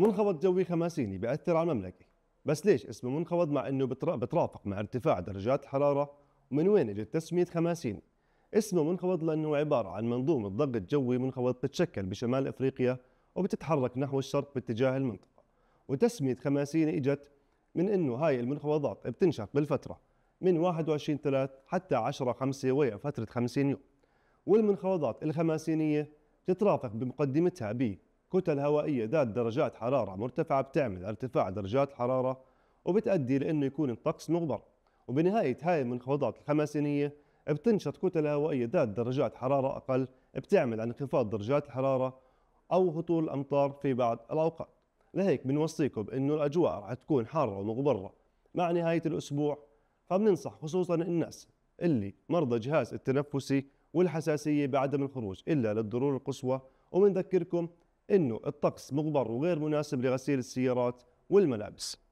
منخفض جوي خماسيني بيأثر على المملكة بس ليش اسمه منخفض مع أنه بترافق مع ارتفاع درجات الحرارة ومن وين اجت تسمية خماسيني اسمه منخفض لأنه عبارة عن منظومة ضغط جوي منخفض بتتشكل بشمال أفريقيا وبتتحرك نحو الشرق باتجاه المنطقة وتسمية خماسيني اجت من أنه هاي المنخفضات بتنشق بالفترة من 21 3 حتى 10 5 وهي فترة 50 يوم والمنخفضات الخماسينية تترافق بمقدمتها ب كتل هوائية ذات درجات حرارة مرتفعة بتعمل ارتفاع درجات الحرارة وبتؤدي لأنه يكون الطقس مغبر وبنهاية هاي المنخفضات الخمسينية بتنشط كتل هوائية ذات درجات حرارة أقل بتعمل انخفاض درجات الحرارة أو هطول الأمطار في بعض الأوقات لهيك بنوصيكم بأنه الأجواء رح تكون حارة ومغبرة مع نهاية الأسبوع فبننصح خصوصا الناس اللي مرضى جهاز التنفسي والحساسية بعدم الخروج إلا للضرورة القصوى وبنذكركم أنه الطقس مغبر وغير مناسب لغسيل السيارات والملابس